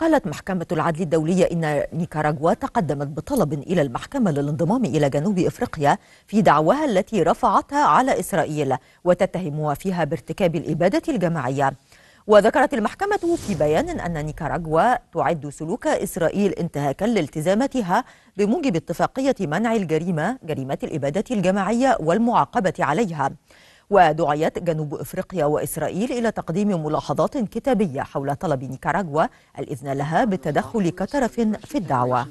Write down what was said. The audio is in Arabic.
قالت محكمة العدل الدولية إن نيكاراغوا تقدمت بطلب إلى المحكمة للانضمام إلى جنوب إفريقيا في دعواها التي رفعتها على إسرائيل وتتهمها فيها بارتكاب الإبادة الجماعية وذكرت المحكمة في بيان أن نيكاراغوا تعد سلوك إسرائيل انتهاكا لالتزاماتها بموجب اتفاقية منع الجريمة جريمة الإبادة الجماعية والمعاقبة عليها ودعيت جنوب أفريقيا وإسرائيل إلى تقديم ملاحظات كتابية حول طلب نيكاراغوا الإذن لها بالتدخل كطرف في الدعوة